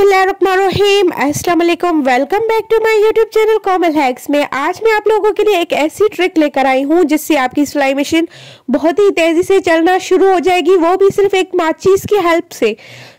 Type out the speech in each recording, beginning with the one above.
बिस्मिल्लाहिर्रहमानिर्रहीम welcome back to my YouTube channel Komal hacks में आज मैं आप लोगों के लिए एक ऐसी ट्रिक लेकर आई हूँ जिससे आपकी सिलाई मशीन बहुत ही तेज़ी से चलना शुरू हो जाएगी वो भी सिर्फ एक माचिस की हेल्प से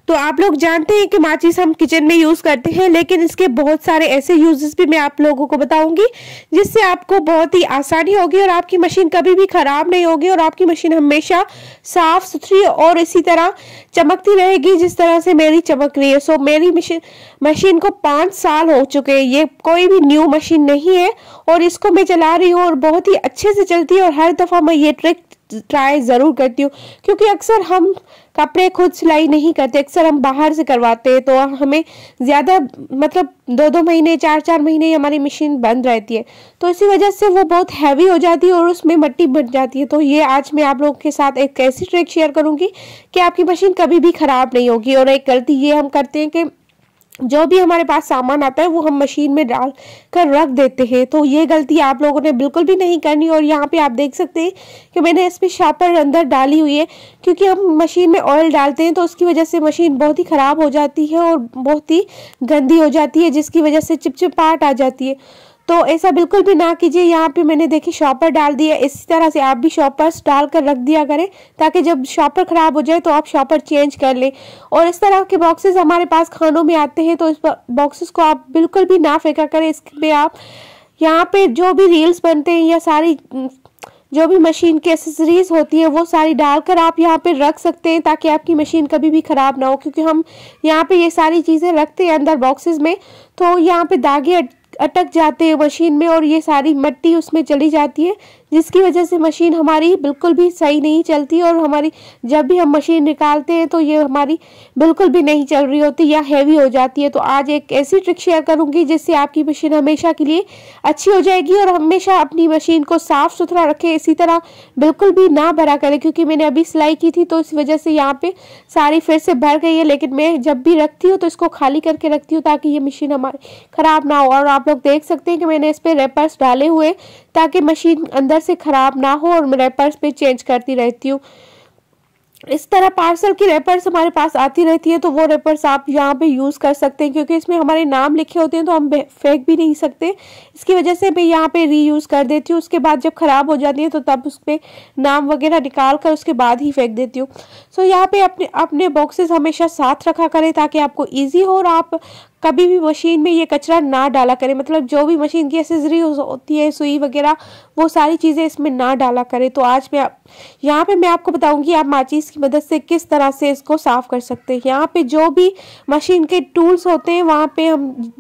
तो आप लोग जानते हैं कि माचिस हम किचन में यूज़ करते हैं लेकिन इसके बहुत सारे ऐसे यूजेस भी मैं आप लोगों को बताऊंगी जिससे आपको बहुत ही आसानी होगी और आपकी मशीन कभी भी ख़राब नहीं होगी और आपकी मशीन हमेशा साफ़ सुथरी और इसी तरह चमकती रहेगी जिस तरह से मेरी चमक रही है सो मेरी मशीन मशीन को पाँच साल हो चुके हैं ये कोई भी न्यू मशीन नहीं है और इसको मैं चला रही हूँ और बहुत ही अच्छे से चलती है और हर दफ़ा मैं ये ट्रिक ट्राई ज़रूर करती हूँ क्योंकि अक्सर हम कपड़े खुद सिलाई नहीं करते अक्सर हम बाहर से करवाते हैं तो हमें ज़्यादा मतलब दो दो महीने चार चार महीने हमारी मशीन बंद रहती है तो इसी वजह से वो बहुत हैवी हो जाती है और उसमें मट्टी बन जाती है तो ये आज मैं आप लोगों के साथ एक ऐसी ट्रिक शेयर करूँगी कि आपकी मशीन कभी भी ख़राब नहीं होगी और एक गलती ये हम करते हैं कि जो भी हमारे पास सामान आता है वो हम मशीन में डाल कर रख देते हैं तो ये गलती आप लोगों ने बिल्कुल भी नहीं करनी और यहाँ पे आप देख सकते हैं कि मैंने इसमें शापर अंदर डाली हुई है क्योंकि हम मशीन में ऑयल डालते हैं तो उसकी वजह से मशीन बहुत ही ख़राब हो जाती है और बहुत ही गंदी हो जाती है जिसकी वजह से चिपचिपाहट आ जाती है तो ऐसा बिल्कुल भी ना कीजिए यहाँ पे मैंने देखी शॉपर डाल दिया इसी तरह से आप भी शॉपर्स डाल कर रख दिया करें ताकि जब शॉपर ख़राब हो जाए तो आप शॉपर चेंज कर लें और इस तरह के बॉक्सेस हमारे पास खानों में आते हैं तो इस बॉक्सेस को आप बिल्कुल भी ना फेंका करें इसमें आप यहाँ पे जो भी रील्स बनते हैं या सारी जो भी मशीन की एसेसरीज होती है वो सारी डालकर आप यहाँ पे रख सकते हैं ताकि आपकी मशीन कभी भी ख़राब ना हो क्योंकि हम यहाँ पे ये सारी चीज़ें रखते हैं अंदर बॉक्सेस में तो यहाँ पे दागे अटक जाते हैं मशीन में और ये सारी मट्टी उसमें चली जाती है जिसकी वजह से मशीन हमारी बिल्कुल भी सही नहीं चलती और हमारी जब भी हम मशीन निकालते हैं तो ये हमारी बिल्कुल भी नहीं चल रही होती या हैवी हो जाती है तो आज एक ऐसी ट्रिक शेयर करूँगी जिससे आपकी मशीन हमेशा के लिए अच्छी हो जाएगी और हमेशा अपनी मशीन को साफ़ सुथरा रखें इसी तरह बिल्कुल भी ना भरा करें क्योंकि मैंने अभी सिलाई की थी तो इस वजह से यहाँ पे सारी फिर से भर गई है लेकिन मैं जब भी रखती हूँ तो इसको खाली करके रखती हूँ ताकि ये मशीन हमारी ख़राब ना हो और आप लोग देख सकते हैं कि मैंने इस पर रेपर्स डाले हुए ताकि मशीन अंदर से ख़राब ना हो और मैं रैपर्स पे चेंज करती रहती हूँ इस तरह पार्सल की रेपर्स हमारे पास आती रहती है तो वो रेपर्स आप यहाँ पे यूज़ कर सकते हैं क्योंकि इसमें हमारे नाम लिखे होते हैं तो हम फेंक भी नहीं सकते इसकी वजह से मैं यहाँ पे रीयूज़ कर देती हूँ उसके बाद जब ख़राब हो जाती है तो तब उस पर नाम वगैरह निकाल कर उसके बाद ही फेंक देती हूँ सो यहाँ पर अपने अपने बॉक्सेस हमेशा साथ रखा करें ताकि आपको ईजी हो और आप कभी भी मशीन में ये कचरा ना डाला करें मतलब जो भी मशीन की एसेसरी होती है सुई वगैरह वो सारी चीज़ें इसमें ना डाला करें तो आज मैं आप यहाँ पे मैं आपको बताऊंगी आप माचिस की मदद से किस तरह से इसको साफ़ कर सकते हैं यहाँ पे जो भी मशीन के टूल्स होते हैं वहाँ पे हम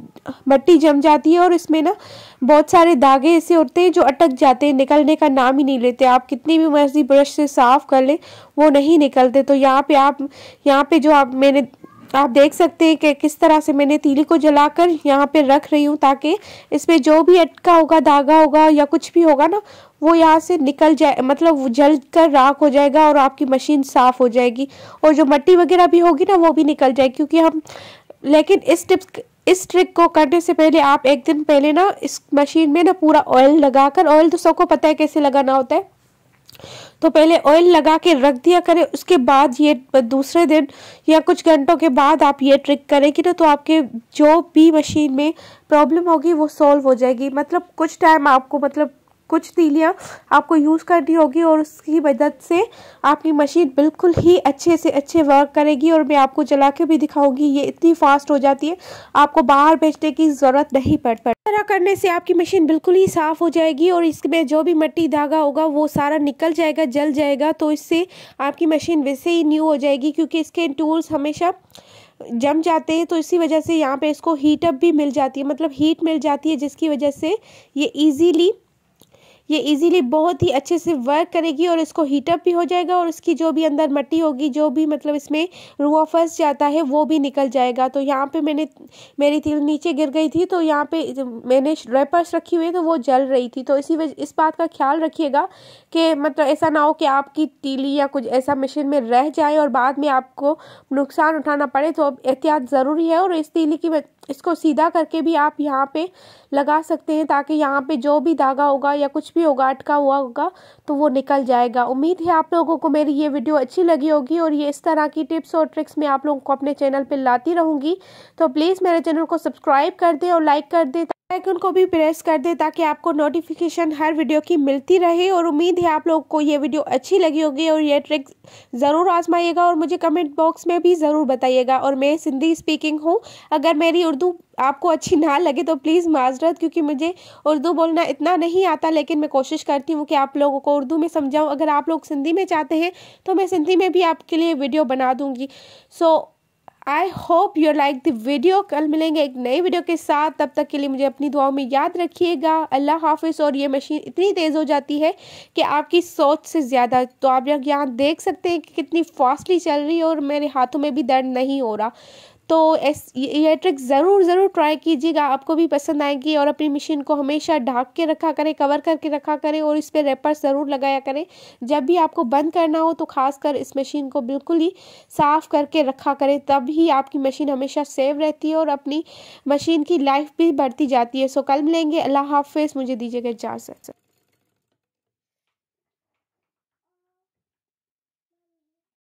मट्टी जम जाती है और इसमें ना बहुत सारे दागे ऐसे होते हैं जो अटक जाते हैं निकलने का नाम ही नहीं लेते आप कितनी भी मर्जी ब्रश से साफ़ कर लें वो नहीं निकलते तो यहाँ पे आप यहाँ पे जो आप मैंने आप देख सकते हैं कि किस तरह से मैंने तीली को जलाकर यहाँ पे रख रही हूँ ताकि इस पर जो भी अटका होगा धागा होगा या कुछ भी होगा ना वो यहाँ से निकल जाए मतलब जल कर राख हो जाएगा और आपकी मशीन साफ़ हो जाएगी और जो मट्टी वगैरह भी होगी ना वो भी निकल जाएगी क्योंकि हम लेकिन इस टिप्स इस ट्रिक को करने से पहले आप एक दिन पहले ना इस मशीन में ना पूरा ऑयल लगाकर ऑयल तो सबको पता है कैसे लगाना होता है तो पहले ऑयल लगा के रख दिया करें उसके बाद ये दूसरे दिन या कुछ घंटों के बाद आप ये ट्रिक कि ना तो आपके जो भी मशीन में प्रॉब्लम होगी वो सॉल्व हो जाएगी मतलब कुछ टाइम आपको मतलब कुछ तीलियाँ आपको यूज़ करनी होगी और उसकी मदद से आपकी मशीन बिल्कुल ही अच्छे से अच्छे वर्क करेगी और मैं आपको चला के भी दिखाऊंगी ये इतनी फास्ट हो जाती है आपको बाहर बेचने की ज़रूरत नहीं पड़ पड़ती तरह करने से आपकी मशीन बिल्कुल ही साफ़ हो जाएगी और इसमें जो भी मट्टी धागा होगा वो सारा निकल जाएगा जल जाएगा तो इससे आपकी मशीन वैसे ही न्यू हो जाएगी क्योंकि इसके टूल्स हमेशा जम जाते हैं तो इसी वजह से यहाँ पे इसको हीटअप भी मिल जाती है मतलब हीट मिल जाती है जिसकी वजह से ये इजीली ये इजीली बहुत ही अच्छे से वर्क करेगी और इसको हीटअप भी हो जाएगा और उसकी जो भी अंदर मट्टी होगी जो भी मतलब इसमें रुआ फंस जाता है वो भी निकल जाएगा तो यहाँ पे मैंने मेरी तिल नीचे गिर गई थी तो यहाँ पे मैंने रेपर्स रखी हुई तो वो जल रही थी तो इसी वजह इस बात का ख्याल रखिएगा कि मतलब ऐसा ना हो कि आपकी तीली या कुछ ऐसा मशीन में रह जाए और बाद में आपको नुकसान उठाना पड़े तो एहतियात ज़रूरी है और इस तीली की इसको सीधा करके भी आप यहाँ पे लगा सकते हैं ताकि यहाँ पे जो भी धागा होगा या कुछ भी होगा अटका हुआ होगा तो वो निकल जाएगा उम्मीद है आप लोगों को मेरी ये वीडियो अच्छी लगी होगी और ये इस तरह की टिप्स और ट्रिक्स मैं आप लोगों को अपने चैनल पर लाती रहूँगी तो प्लीज़ मेरे चैनल को सब्सक्राइब कर दें और लाइक कर दें आइकन को भी प्रेस कर दें ताकि आपको नोटिफिकेशन हर वीडियो की मिलती रहे और उम्मीद है आप लोगों को ये वीडियो अच्छी लगी होगी और ये ट्रिक ज़रूर आजमाइएगा और मुझे कमेंट बॉक्स में भी ज़रूर बताइएगा और मैं सिंधी स्पीकिंग हूँ अगर मेरी उर्दू आपको अच्छी ना लगे तो प्लीज़ माजरत क्योंकि मुझे उर्दू बोलना इतना नहीं आता लेकिन मैं कोशिश करती हूँ कि आप लोगों को उर्दू में समझाऊँ अगर आप लोग सिंधी में चाहते हैं तो मैं सिंधी में भी आपके लिए वीडियो बना दूँगी so so, I hope you like the video कल मिलेंगे एक नई वीडियो के साथ तब तक के लिए मुझे अपनी दुआओं में याद रखिएगा अल्लाह हाफिज़ और ये मशीन इतनी तेज़ हो जाती है कि आपकी सोच से ज़्यादा तो आप यहाँ देख सकते हैं कि कितनी फास्टली चल रही है और मेरे हाथों में भी दर्द नहीं हो रहा तो एस ये ट्रिक ज़रूर ज़रूर ट्राई कीजिएगा आपको भी पसंद आएगी और अपनी मशीन को हमेशा ढाक के रखा करें कवर करके रखा करें और इस पर रेपर ज़रूर लगाया करें जब भी आपको बंद करना हो तो खासकर इस मशीन को बिल्कुल ही साफ़ करके रखा करें तब ही आपकी मशीन हमेशा सेव रहती है और अपनी मशीन की लाइफ भी बढ़ती जाती है सो कल मिलेंगे अल्लाह हाफिज़ मुझे दीजिएगा इजाज़त